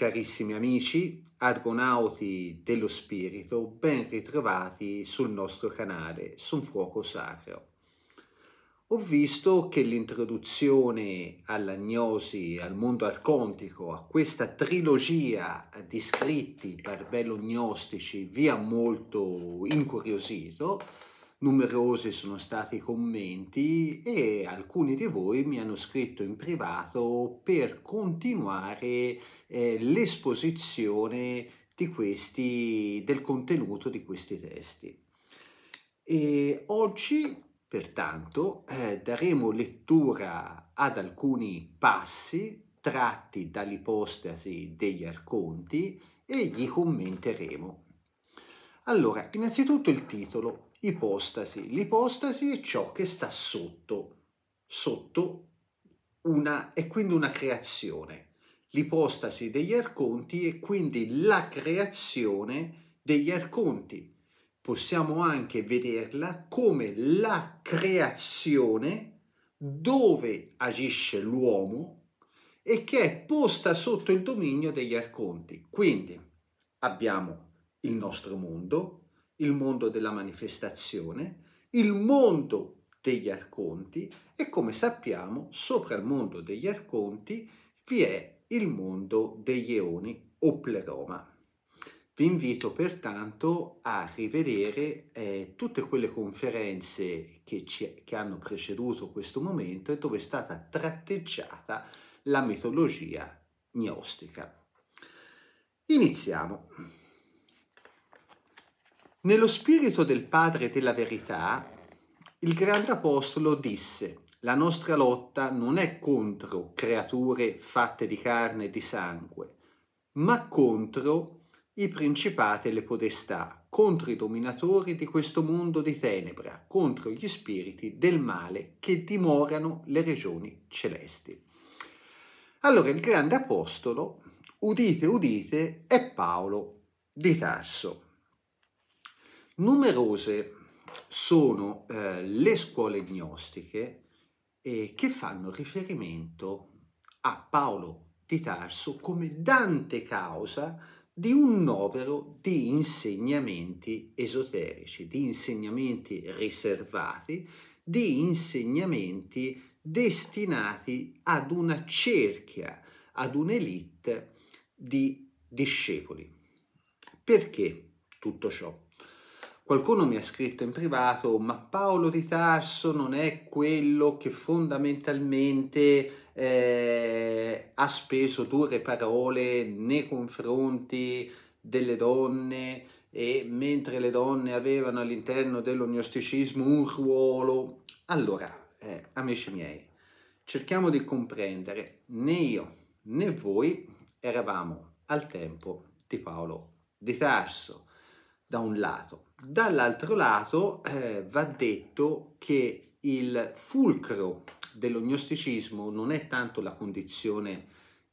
Carissimi amici, argonauti dello spirito, ben ritrovati sul nostro canale un Fuoco Sacro. Ho visto che l'introduzione all'agnosi, al mondo arcontico, a questa trilogia di scritti barbello gnostici vi ha molto incuriosito Numerosi sono stati i commenti e alcuni di voi mi hanno scritto in privato per continuare eh, l'esposizione di questi, del contenuto di questi testi. E oggi, pertanto, eh, daremo lettura ad alcuni passi tratti dall'ipostasi degli arconti e gli commenteremo. Allora, innanzitutto il titolo, ipostasi. L'ipostasi è ciò che sta sotto, sotto una, è quindi una creazione. L'ipostasi degli arconti è quindi la creazione degli arconti. Possiamo anche vederla come la creazione dove agisce l'uomo e che è posta sotto il dominio degli arconti. Quindi abbiamo il nostro mondo, il mondo della manifestazione, il mondo degli arconti e come sappiamo sopra il mondo degli arconti vi è il mondo degli eoni o pleroma. Vi invito pertanto a rivedere eh, tutte quelle conferenze che, ci, che hanno preceduto questo momento e dove è stata tratteggiata la mitologia gnostica. Iniziamo. Nello spirito del Padre della verità, il grande apostolo disse, la nostra lotta non è contro creature fatte di carne e di sangue, ma contro i principati e le podestà, contro i dominatori di questo mondo di tenebra, contro gli spiriti del male che dimorano le regioni celesti. Allora il grande apostolo, udite udite, è Paolo di Tarso. Numerose sono eh, le scuole gnostiche eh, che fanno riferimento a Paolo di Tarso come dante causa di un novero di insegnamenti esoterici, di insegnamenti riservati, di insegnamenti destinati ad una cerchia, ad un'elite di discepoli. Perché tutto ciò? Qualcuno mi ha scritto in privato, ma Paolo di Tarso non è quello che fondamentalmente eh, ha speso dure parole nei confronti delle donne e mentre le donne avevano all'interno dell'ognosticismo un ruolo. Allora, eh, amici miei, cerchiamo di comprendere, né io né voi eravamo al tempo di Paolo di Tarso da un lato. Dall'altro lato eh, va detto che il fulcro dello gnosticismo non è tanto la condizione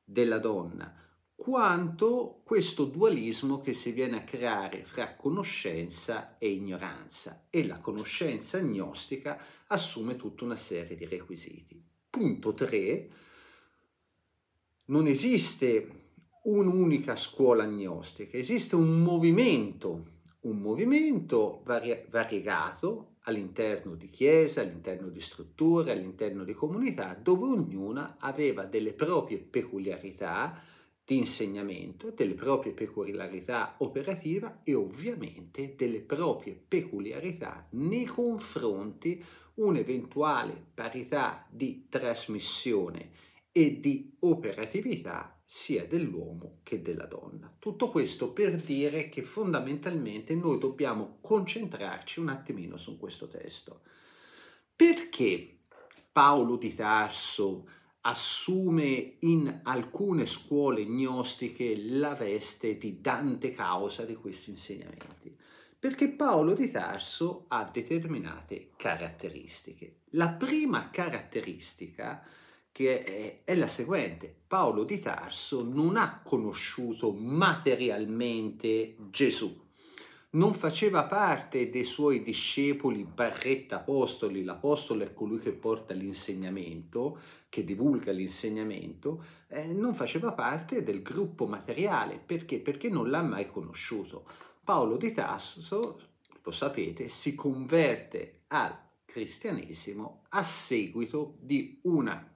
della donna, quanto questo dualismo che si viene a creare fra conoscenza e ignoranza e la conoscenza gnostica assume tutta una serie di requisiti. Punto 3. Non esiste un'unica scuola gnostica, esiste un movimento un movimento varia- variegato all'interno di chiese, all'interno di strutture, all'interno di comunità, dove ognuna aveva delle proprie peculiarità di insegnamento, delle proprie peculiarità operativa e ovviamente delle proprie peculiarità nei confronti un'eventuale parità di trasmissione e di operatività sia dell'uomo che della donna. Tutto questo per dire che fondamentalmente noi dobbiamo concentrarci un attimino su questo testo. Perché Paolo di Tarso assume in alcune scuole gnostiche la veste di Dante causa di questi insegnamenti? Perché Paolo di Tarso ha determinate caratteristiche. La prima caratteristica è che è la seguente. Paolo di Tarso non ha conosciuto materialmente Gesù, non faceva parte dei suoi discepoli barretta apostoli, l'apostolo è colui che porta l'insegnamento, che divulga l'insegnamento, eh, non faceva parte del gruppo materiale, perché? Perché non l'ha mai conosciuto. Paolo di Tarso, lo sapete, si converte al cristianesimo a seguito di una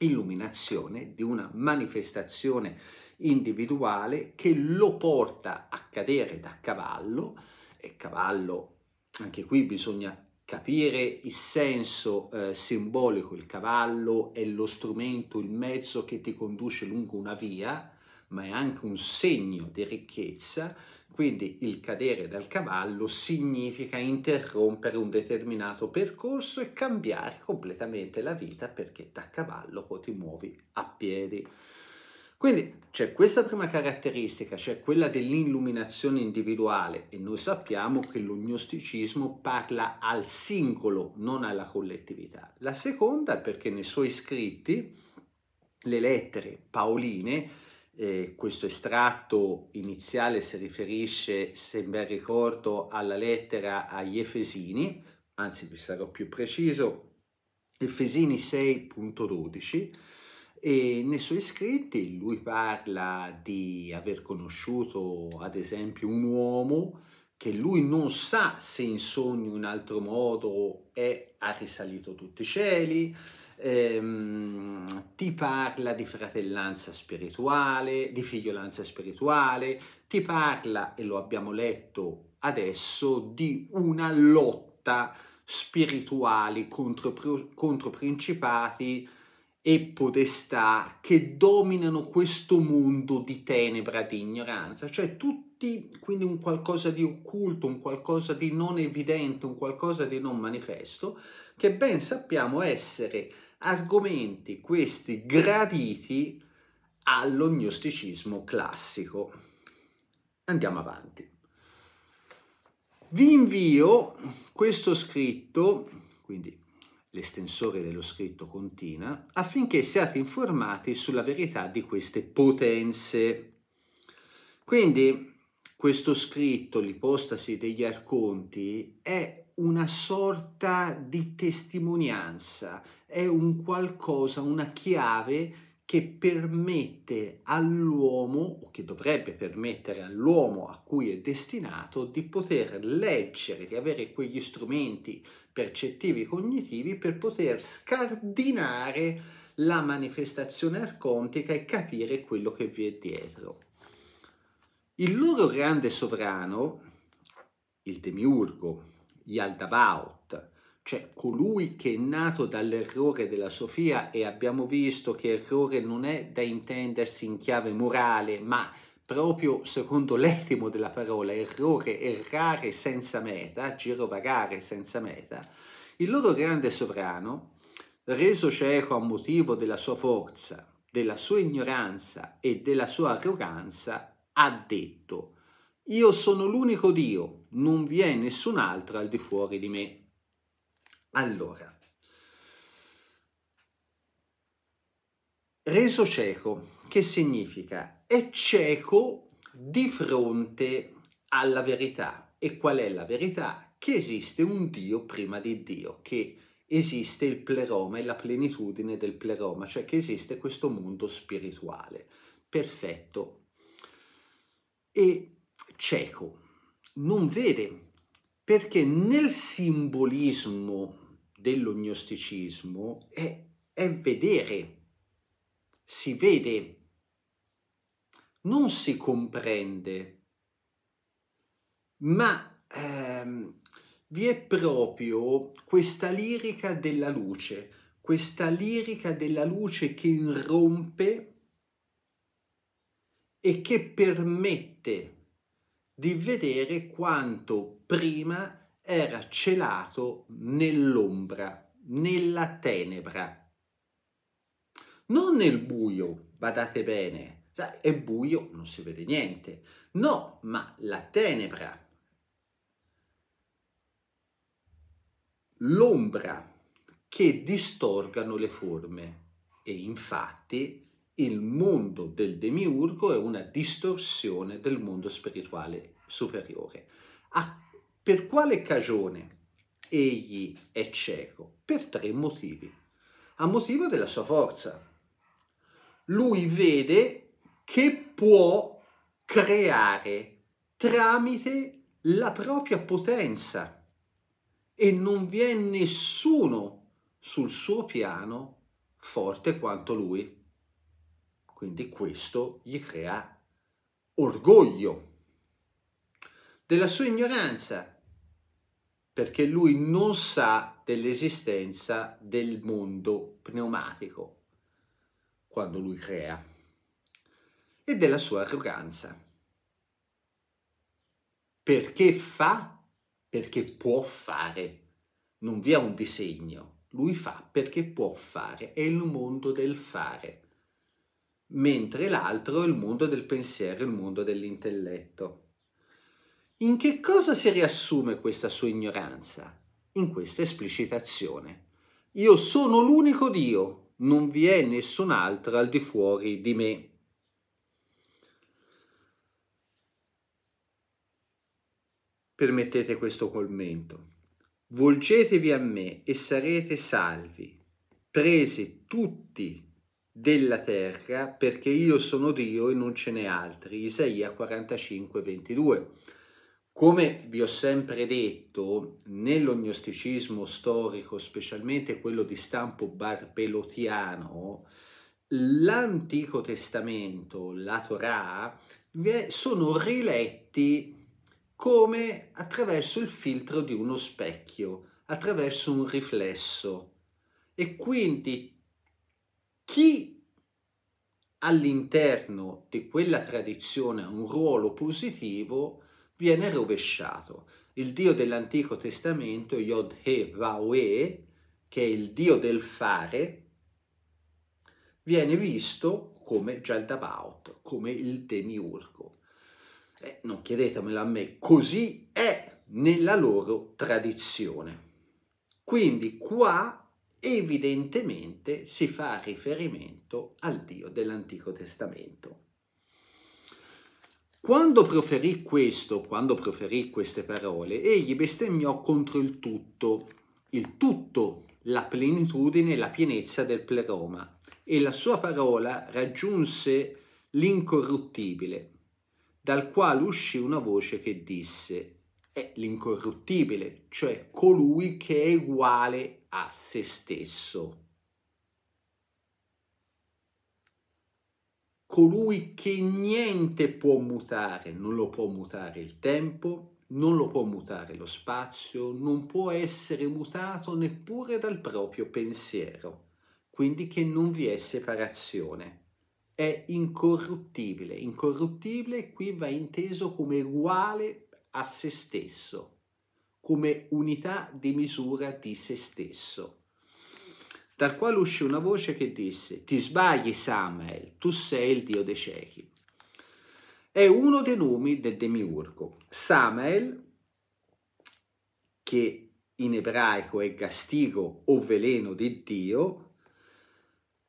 illuminazione, di una manifestazione individuale che lo porta a cadere da cavallo e cavallo, anche qui bisogna capire il senso eh, simbolico, il cavallo è lo strumento, il mezzo che ti conduce lungo una via, ma è anche un segno di ricchezza, quindi il cadere dal cavallo significa interrompere un determinato percorso e cambiare completamente la vita perché da cavallo poi ti muovi a piedi. Quindi c'è questa prima caratteristica, cioè quella dell'illuminazione individuale e noi sappiamo che l'ognosticismo parla al singolo, non alla collettività. La seconda perché nei suoi scritti, le lettere paoline, eh, questo estratto iniziale si riferisce, se ben ricordo, alla lettera agli Efesini, anzi vi sarò più preciso, Efesini 6.12, e nei suoi scritti lui parla di aver conosciuto ad esempio un uomo che lui non sa se in sogno in altro modo è, ha risalito tutti i cieli, ehm, ti parla di fratellanza spirituale, di figliolanza spirituale, ti parla, e lo abbiamo letto adesso, di una lotta spirituale contro, contro principati e potestà che dominano questo mondo di tenebra, di ignoranza, cioè tutto quindi un qualcosa di occulto, un qualcosa di non evidente, un qualcosa di non manifesto, che ben sappiamo essere argomenti questi graditi all'ognosticismo classico. Andiamo avanti. Vi invio questo scritto, quindi l'estensore dello scritto continua, affinché siate informati sulla verità di queste potenze. Quindi questo scritto, l'ipostasi degli arconti, è una sorta di testimonianza, è un qualcosa, una chiave che permette all'uomo, o che dovrebbe permettere all'uomo a cui è destinato, di poter leggere, di avere quegli strumenti percettivi cognitivi per poter scardinare la manifestazione arcontica e capire quello che vi è dietro. Il loro grande sovrano, il demiurgo, Yaldabaoth, cioè colui che è nato dall'errore della Sofia e abbiamo visto che errore non è da intendersi in chiave morale, ma proprio secondo l'etimo della parola, errore, errare senza meta, girovagare senza meta, il loro grande sovrano, reso cieco a motivo della sua forza, della sua ignoranza e della sua arroganza, ha detto io sono l'unico Dio, non vi è nessun altro al di fuori di me. Allora, reso cieco, che significa? È cieco di fronte alla verità. E qual è la verità? Che esiste un Dio prima di Dio, che esiste il pleroma e la plenitudine del pleroma, cioè che esiste questo mondo spirituale. Perfetto. E cieco, non vede, perché nel simbolismo dello gnosticismo è, è vedere, si vede, non si comprende, ma ehm, vi è proprio questa lirica della luce, questa lirica della luce che irrompe e che permette di vedere quanto prima era celato nell'ombra, nella tenebra. Non nel buio, badate bene, è buio, non si vede niente. No, ma la tenebra, l'ombra che distorgano le forme. E infatti il mondo del demiurgo è una distorsione del mondo spirituale superiore. A, per quale cagione egli è cieco? Per tre motivi. A motivo della sua forza. Lui vede che può creare tramite la propria potenza e non vi è nessuno sul suo piano forte quanto lui. Quindi questo gli crea orgoglio della sua ignoranza, perché lui non sa dell'esistenza del mondo pneumatico quando lui crea e della sua arroganza. Perché fa? Perché può fare. Non vi è un disegno. Lui fa perché può fare. È il mondo del fare mentre l'altro è il mondo del pensiero, il mondo dell'intelletto. In che cosa si riassume questa sua ignoranza? In questa esplicitazione. Io sono l'unico Dio, non vi è nessun altro al di fuori di me. Permettete questo commento. Volgetevi a me e sarete salvi, presi tutti della terra, perché io sono Dio e non ce n'è altri. Isaia 45, 22. Come vi ho sempre detto, nell'ognosticismo storico, specialmente quello di stampo barbelotiano, l'Antico Testamento, la Torah, sono riletti come attraverso il filtro di uno specchio, attraverso un riflesso. E quindi chi all'interno di quella tradizione ha un ruolo positivo viene rovesciato. Il Dio dell'Antico Testamento, Yod-He-Vah-Weh, che è il Dio del fare, viene visto come Jaldabaut, come il demiurgo. Eh, non chiedetemelo a me, così è nella loro tradizione. Quindi qua evidentemente si fa riferimento al Dio dell'Antico Testamento. Quando proferì questo, quando proferì queste parole, egli bestemmiò contro il tutto, il tutto, la plenitudine e la pienezza del pleroma, e la sua parola raggiunse l'incorruttibile, dal quale uscì una voce che disse, è l'incorruttibile, cioè colui che è uguale a se stesso. Colui che niente può mutare, non lo può mutare il tempo, non lo può mutare lo spazio, non può essere mutato neppure dal proprio pensiero, quindi che non vi è separazione. È incorruttibile, incorruttibile qui va inteso come uguale a se stesso come unità di misura di se stesso. Dal quale uscì una voce che disse, ti sbagli Samuel, tu sei il dio dei ciechi. È uno dei nomi del demiurgo. Samuel, che in ebraico è castigo o veleno di Dio,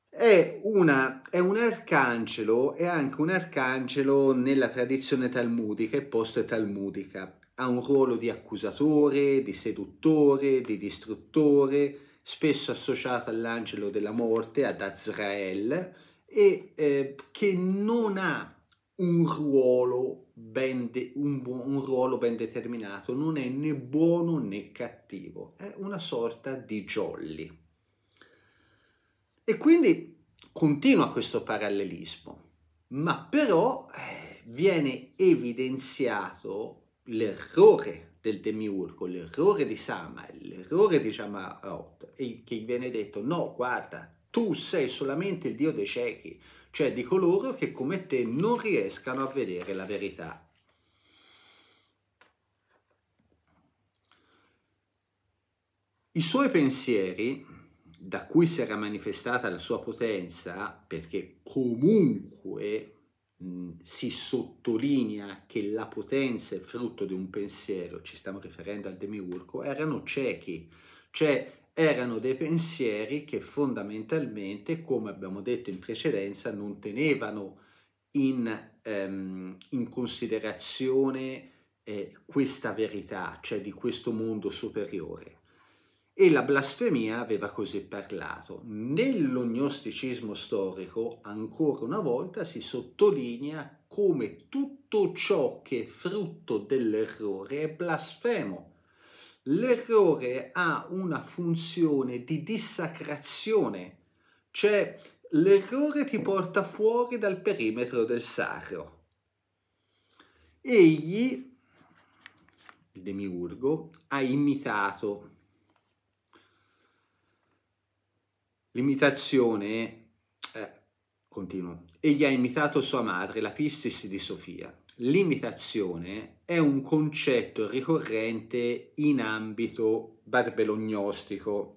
è, una, è, un arcangelo, è anche un arcangelo nella tradizione talmudica e post-talmudica ha un ruolo di accusatore, di seduttore, di distruttore, spesso associato all'angelo della morte, ad Azrael, e eh, che non ha un ruolo, ben de- un, bu- un ruolo ben determinato, non è né buono né cattivo, è una sorta di jolly. E quindi continua questo parallelismo, ma però eh, viene evidenziato l'errore del demiurgo, l'errore di Sama, l'errore di Jamaot, che gli viene detto no, guarda, tu sei solamente il dio dei ciechi, cioè di coloro che come te non riescano a vedere la verità. I suoi pensieri, da cui si era manifestata la sua potenza, perché comunque Mm, si sottolinea che la potenza è frutto di un pensiero, ci stiamo riferendo al demiurgo, erano ciechi, cioè erano dei pensieri che fondamentalmente, come abbiamo detto in precedenza, non tenevano in, ehm, in considerazione eh, questa verità, cioè di questo mondo superiore e la blasfemia aveva così parlato. Nell'ognosticismo storico, ancora una volta, si sottolinea come tutto ciò che è frutto dell'errore è blasfemo. L'errore ha una funzione di dissacrazione, cioè l'errore ti porta fuori dal perimetro del sacro. Egli, il demiurgo, ha imitato L'imitazione, eh, continuo, egli ha imitato sua madre, la Pistis di Sofia. L'imitazione è un concetto ricorrente in ambito barbelognostico.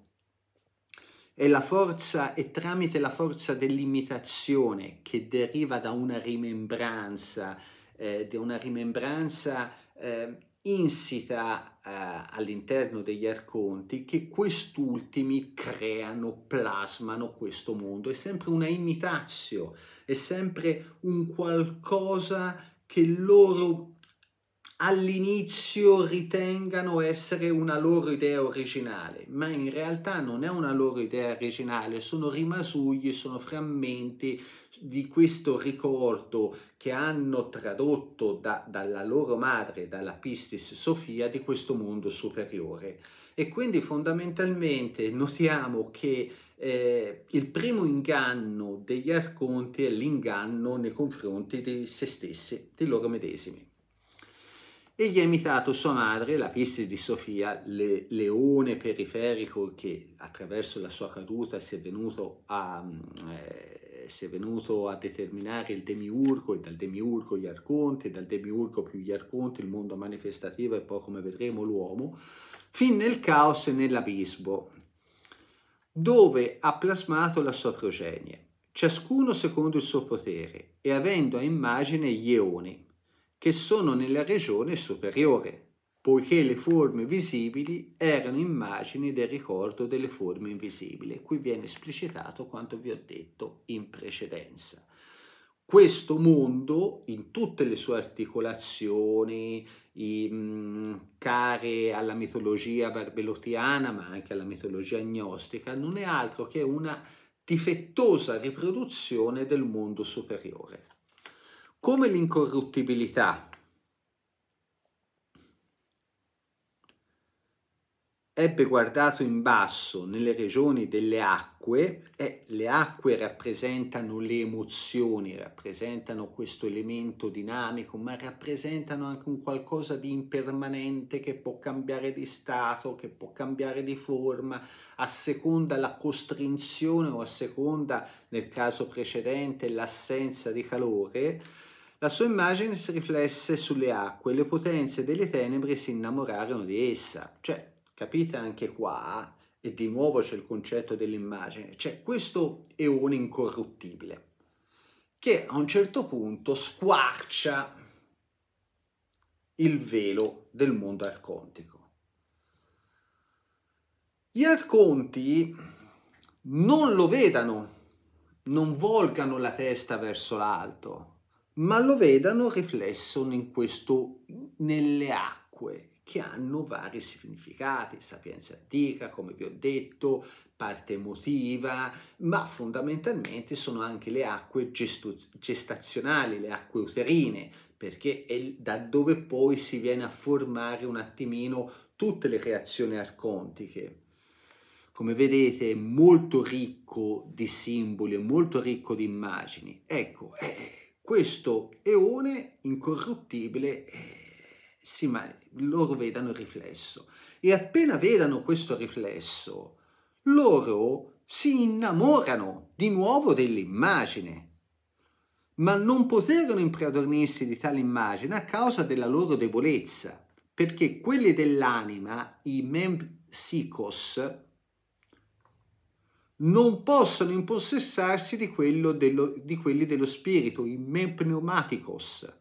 È la forza, è tramite la forza dell'imitazione che deriva da una rimembranza, eh, da una rimembranza eh, insita eh, all'interno degli arconti che quest'ultimi creano, plasmano questo mondo. È sempre una imitazio, è sempre un qualcosa che loro all'inizio ritengano essere una loro idea originale, ma in realtà non è una loro idea originale, sono rimasugli, sono frammenti, di questo ricordo che hanno tradotto da, dalla loro madre, dalla Pistis Sofia, di questo mondo superiore. E quindi fondamentalmente notiamo che eh, il primo inganno degli arconti è l'inganno nei confronti di se stessi, di loro medesimi. Egli ha imitato sua madre, la Pistis di Sofia, le, leone periferico che attraverso la sua caduta si è venuto a... Mm, eh, si è venuto a determinare il demiurgo e dal demiurgo gli arconti, e dal demiurgo più gli arconti il mondo manifestativo e poi come vedremo l'uomo, fin nel caos e nell'abismo, dove ha plasmato la sua progenie, ciascuno secondo il suo potere e avendo a immagine gli eoni, che sono nella regione superiore, poiché le forme visibili erano immagini del ricordo delle forme invisibili. Qui viene esplicitato quanto vi ho detto in precedenza. Questo mondo, in tutte le sue articolazioni, in, mm, care alla mitologia barbelotiana, ma anche alla mitologia agnostica, non è altro che una difettosa riproduzione del mondo superiore. Come l'incorruttibilità ebbe guardato in basso nelle regioni delle acque e le acque rappresentano le emozioni, rappresentano questo elemento dinamico, ma rappresentano anche un qualcosa di impermanente che può cambiare di stato, che può cambiare di forma a seconda la costrizione o a seconda, nel caso precedente, l'assenza di calore. La sua immagine si riflesse sulle acque e le potenze delle tenebre si innamorarono di essa, cioè Capite anche qua, e di nuovo c'è il concetto dell'immagine, c'è cioè questo eone incorruttibile che a un certo punto squarcia il velo del mondo arcontico. Gli arconti non lo vedano, non volgano la testa verso l'alto, ma lo vedano riflesso in questo, nelle acque, che hanno vari significati, sapienza antica, come vi ho detto, parte emotiva, ma fondamentalmente sono anche le acque gestazionali, le acque uterine, perché è da dove poi si viene a formare un attimino tutte le reazioni arcontiche. Come vedete è molto ricco di simboli, è molto ricco di immagini. Ecco, eh, questo eone incorruttibile... Eh, si, loro vedano il riflesso. E appena vedano questo riflesso, loro si innamorano di nuovo dell'immagine, ma non poterono impadronirsi di tale immagine a causa della loro debolezza, perché quelli dell'anima, i mem non possono impossessarsi di, dello, di quelli dello spirito, i mempneumaticos. pneumaticos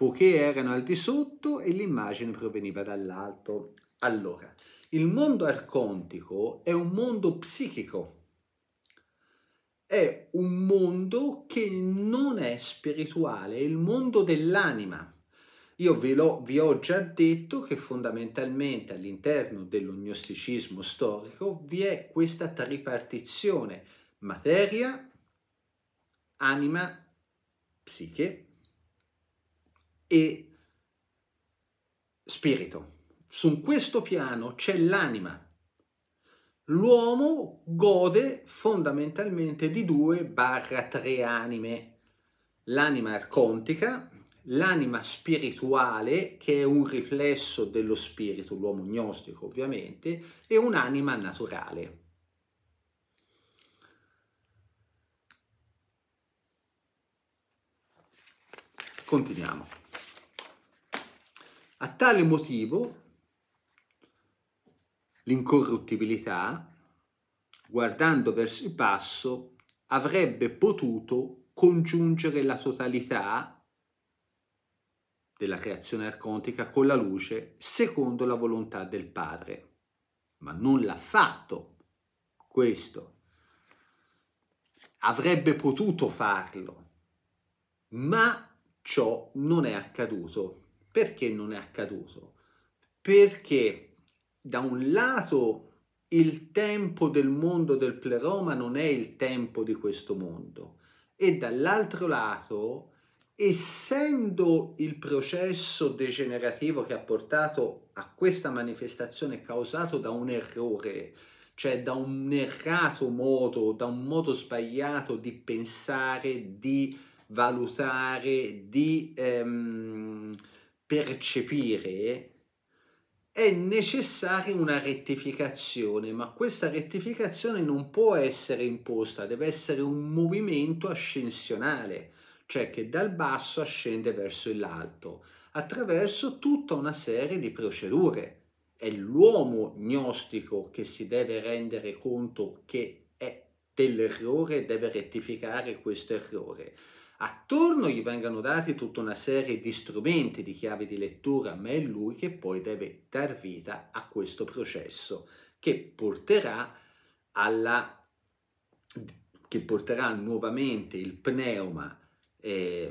poiché erano al di sotto e l'immagine proveniva dall'alto. Allora, il mondo arcontico è un mondo psichico, è un mondo che non è spirituale, è il mondo dell'anima. Io vi, vi ho già detto che fondamentalmente all'interno dell'ognosticismo storico vi è questa tripartizione materia, anima, psiche e spirito. Su questo piano c'è l'anima. L'uomo gode fondamentalmente di due barra tre anime. L'anima arcontica, l'anima spirituale, che è un riflesso dello spirito, l'uomo gnostico ovviamente, e un'anima naturale. Continuiamo. A tale motivo l'incorruttibilità, guardando verso il basso, avrebbe potuto congiungere la totalità della creazione arcontica con la luce secondo la volontà del Padre, ma non l'ha fatto questo. Avrebbe potuto farlo, ma ciò non è accaduto. Perché non è accaduto? Perché da un lato il tempo del mondo del pleroma non è il tempo di questo mondo e dall'altro lato essendo il processo degenerativo che ha portato a questa manifestazione causato da un errore, cioè da un errato modo, da un modo sbagliato di pensare, di valutare, di ehm, percepire è necessaria una rettificazione, ma questa rettificazione non può essere imposta, deve essere un movimento ascensionale, cioè che dal basso ascende verso l'alto, attraverso tutta una serie di procedure. È l'uomo gnostico che si deve rendere conto che è dell'errore e deve rettificare questo errore. Attorno gli vengano dati tutta una serie di strumenti, di chiavi di lettura, ma è lui che poi deve dar vita a questo processo che porterà, alla, che porterà nuovamente il pneuma eh,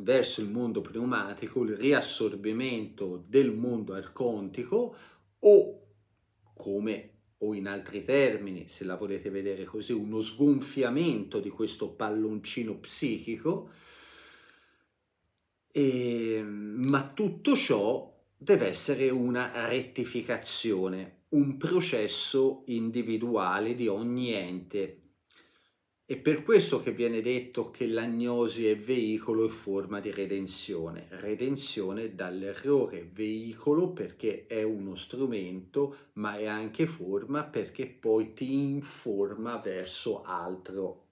verso il mondo pneumatico, il riassorbimento del mondo arcontico o come o in altri termini, se la volete vedere così, uno sgonfiamento di questo palloncino psichico, e, ehm, ma tutto ciò deve essere una rettificazione, un processo individuale di ogni ente è per questo che viene detto che l'agnosi è veicolo e forma di redenzione, redenzione dall'errore, veicolo perché è uno strumento, ma è anche forma perché poi ti informa verso altro.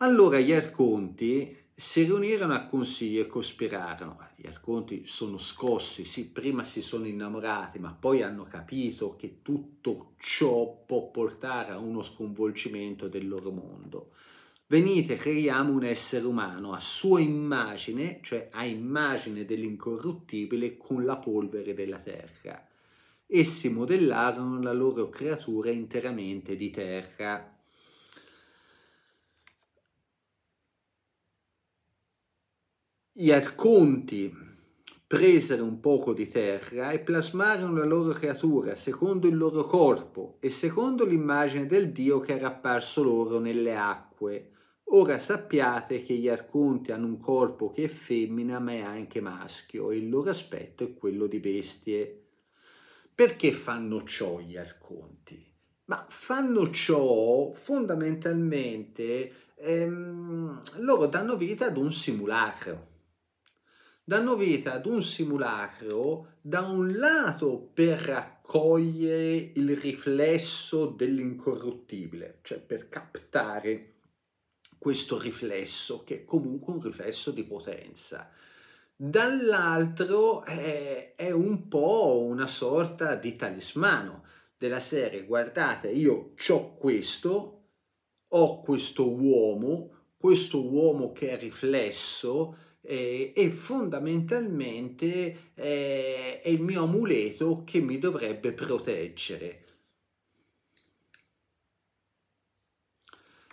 Allora gli arconti, si riunirono a consiglio e cospirarono. Eh, gli Arconti sono scossi, sì, prima si sono innamorati, ma poi hanno capito che tutto ciò può portare a uno sconvolgimento del loro mondo. Venite, creiamo un essere umano a sua immagine, cioè a immagine dell'incorruttibile, con la polvere della terra. Essi modellarono la loro creatura interamente di terra. gli arconti presero un poco di terra e plasmarono la loro creatura secondo il loro corpo e secondo l'immagine del Dio che era apparso loro nelle acque. Ora sappiate che gli arconti hanno un corpo che è femmina ma è anche maschio e il loro aspetto è quello di bestie. Perché fanno ciò gli arconti? Ma fanno ciò fondamentalmente, ehm, loro danno vita ad un simulacro danno vita ad un simulacro da un lato per raccogliere il riflesso dell'incorruttibile, cioè per captare questo riflesso che è comunque un riflesso di potenza. Dall'altro è, eh, è un po' una sorta di talismano della serie guardate io ho questo, ho questo uomo, questo uomo che è riflesso, eh, e fondamentalmente eh, è il mio amuleto che mi dovrebbe proteggere.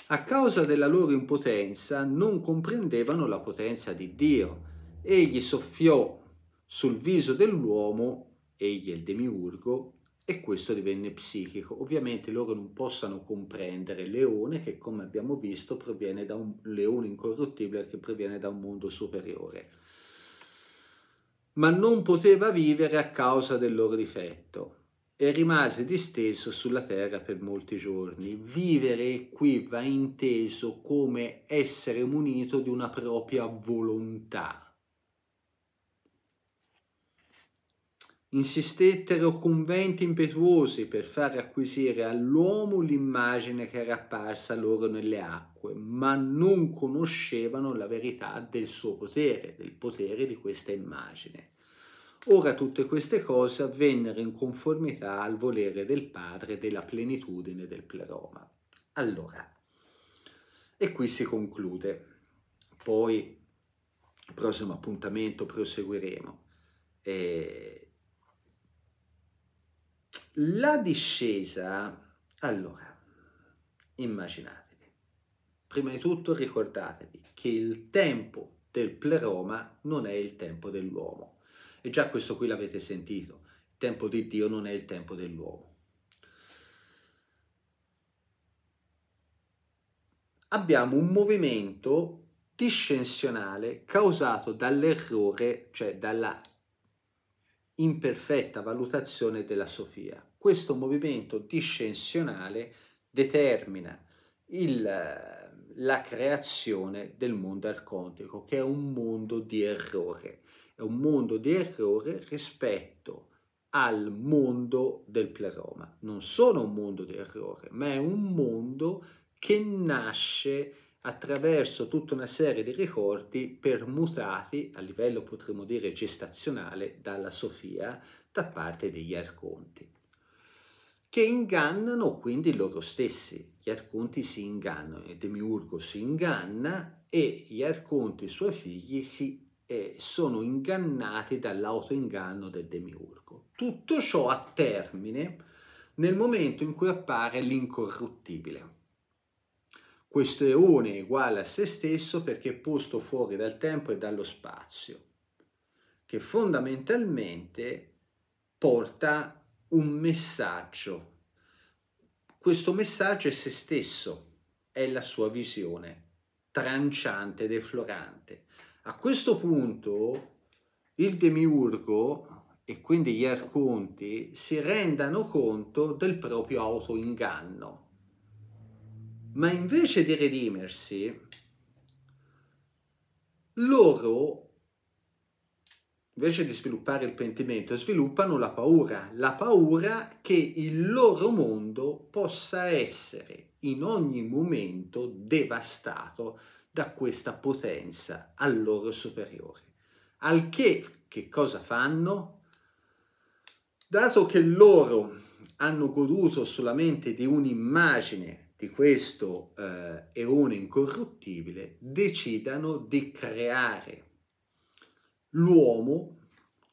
A causa della loro impotenza non comprendevano la potenza di Dio. Egli soffiò sul viso dell'uomo, egli è il demiurgo, e questo divenne psichico. Ovviamente loro non possano comprendere leone che come abbiamo visto proviene da un leone incorruttibile che proviene da un mondo superiore ma non poteva vivere a causa del loro difetto e rimase disteso sulla terra per molti giorni. Vivere qui va inteso come essere munito di una propria volontà, insistettero con venti impetuosi per far acquisire all'uomo l'immagine che era apparsa loro nelle acque, ma non conoscevano la verità del suo potere, del potere di questa immagine. Ora tutte queste cose avvennero in conformità al volere del Padre della plenitudine del pleroma. Allora, e qui si conclude. Poi, prossimo appuntamento, proseguiremo. E la discesa, allora, immaginatevi, prima di tutto ricordatevi che il tempo del pleroma non è il tempo dell'uomo. E già questo qui l'avete sentito, il tempo di Dio non è il tempo dell'uomo. Abbiamo un movimento discensionale causato dall'errore, cioè dalla imperfetta valutazione della Sofia. Questo movimento discensionale determina il, la creazione del mondo arcontico, che è un mondo di errore. È un mondo di errore rispetto al mondo del pleroma. Non solo un mondo di errore, ma è un mondo che nasce attraverso tutta una serie di ricordi permutati a livello potremmo dire gestazionale dalla Sofia da parte degli arconti che ingannano quindi loro stessi. Gli arconti si ingannano, e Demiurgo si inganna e gli arconti e i suoi figli si, eh, sono ingannati dall'autoinganno del Demiurgo. Tutto ciò a termine nel momento in cui appare l'incorruttibile questo eone è uguale a se stesso perché è posto fuori dal tempo e dallo spazio, che fondamentalmente porta un messaggio. Questo messaggio è se stesso, è la sua visione, tranciante ed efflorante. A questo punto il demiurgo e quindi gli arconti si rendano conto del proprio autoinganno ma invece di redimersi, loro, invece di sviluppare il pentimento, sviluppano la paura, la paura che il loro mondo possa essere in ogni momento devastato da questa potenza al loro superiore. Al che, che cosa fanno? Dato che loro hanno goduto solamente di un'immagine di questo eh, eone incorruttibile decidano di creare l'uomo,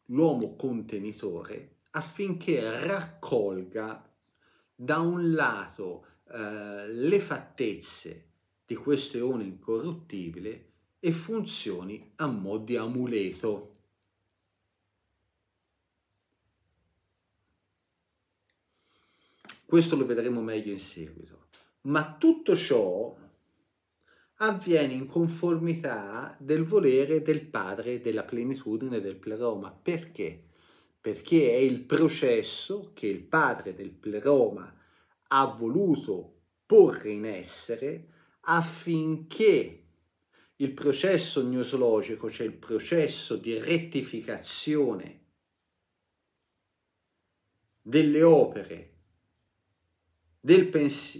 l'uomo contenitore, affinché raccolga da un lato eh, le fattezze di questo eone incorruttibile e funzioni a mo' di amuleto. Questo lo vedremo meglio in seguito ma tutto ciò avviene in conformità del volere del Padre della plenitudine del pleroma. Perché? Perché è il processo che il Padre del pleroma ha voluto porre in essere affinché il processo gnosologico, cioè il processo di rettificazione delle opere del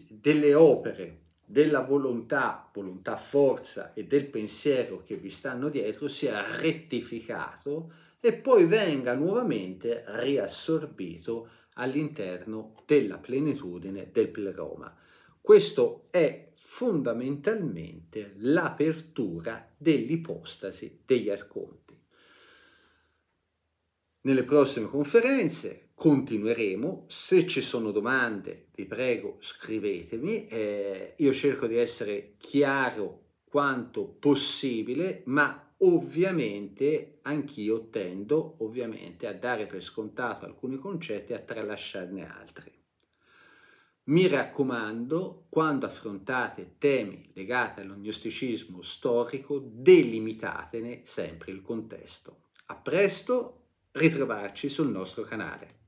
delle opere, della volontà, volontà forza e del pensiero che vi stanno dietro sia rettificato e poi venga nuovamente riassorbito all'interno della plenitudine del pleroma. Questo è fondamentalmente l'apertura dell'ipostasi degli arconti. Nelle prossime conferenze continueremo. Se ci sono domande, vi prego, scrivetemi. Eh, io cerco di essere chiaro quanto possibile, ma ovviamente anch'io tendo ovviamente a dare per scontato alcuni concetti e a tralasciarne altri. Mi raccomando, quando affrontate temi legati all'ognosticismo storico, delimitatene sempre il contesto. A presto, ritrovarci sul nostro canale.